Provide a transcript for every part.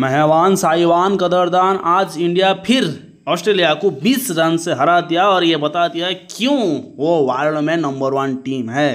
मेहवान साइवान कदरदान आज इंडिया फिर ऑस्ट्रेलिया को 20 रन से हरा दिया और ये बता दिया क्यों वो वर्ल्ड में नंबर वन टीम है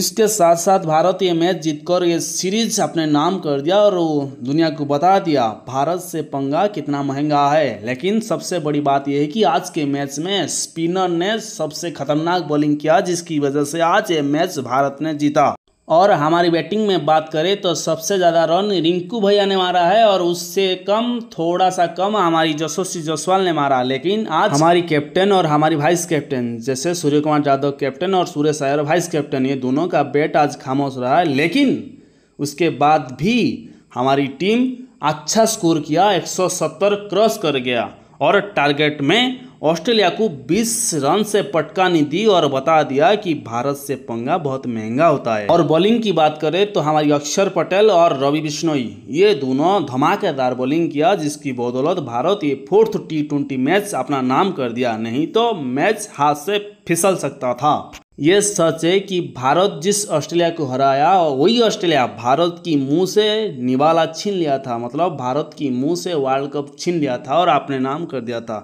इसके साथ साथ भारत ये मैच जीतकर ये सीरीज अपने नाम कर दिया और दुनिया को बता दिया भारत से पंगा कितना महंगा है लेकिन सबसे बड़ी बात यह है कि आज के मैच में स्पिनर ने सबसे खतरनाक बॉलिंग किया जिसकी वजह से आज ये मैच भारत ने जीता और हमारी बैटिंग में बात करें तो सबसे ज़्यादा रन रिंकू भैया ने मारा है और उससे कम थोड़ा सा कम हमारी जसोशी जसवाल ने मारा लेकिन आज हमारी कैप्टन और हमारी वाइस कैप्टन जैसे सूर्य कुमार यादव कैप्टन और सूर्य सायर वाइस कैप्टन ये दोनों का बैट आज खामोश रहा है लेकिन उसके बाद भी हमारी टीम अच्छा स्कोर किया एक क्रॉस कर गया और टारगेट में ऑस्ट्रेलिया को 20 रन से पटकानी दी और बता दिया कि भारत से पंगा बहुत महंगा होता है और बॉलिंग की बात करें तो हमारी अक्षर पटेल और रवि बिश्नोई ये दोनों धमाकेदार बॉलिंग किया जिसकी बदौलत भारत ये फोर्थ टी ट्वेंटी मैच अपना नाम कर दिया नहीं तो मैच हाथ से फिसल सकता था ये सच है कि भारत जिस ऑस्ट्रेलिया को हराया वही ऑस्ट्रेलिया भारत की मुंह से निवाला छीन लिया था मतलब भारत की मुंह से वर्ल्ड कप छीन लिया था और आपने नाम कर दिया था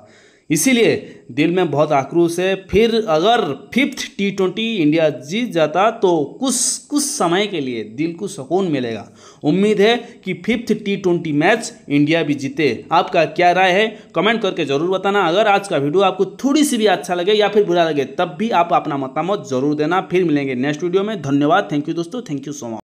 इसीलिए दिल में बहुत आक्रोश है फिर अगर फिफ्थ टी ट्वेंटी इंडिया जीत जाता तो कुछ कुछ समय के लिए दिल को सुकून मिलेगा उम्मीद है कि fifth T twenty match India भी जीते आपका क्या राय है कमेंट करके ज़रूर बताना अगर आज का वीडियो आपको थोड़ी सी भी अच्छा लगे या फिर बुरा लगे तब भी आप अपना मतामत जरूर देना फिर मिलेंगे नेक्स्ट वीडियो में धन्यवाद थैंक यू दोस्तों थैंक यू सो मच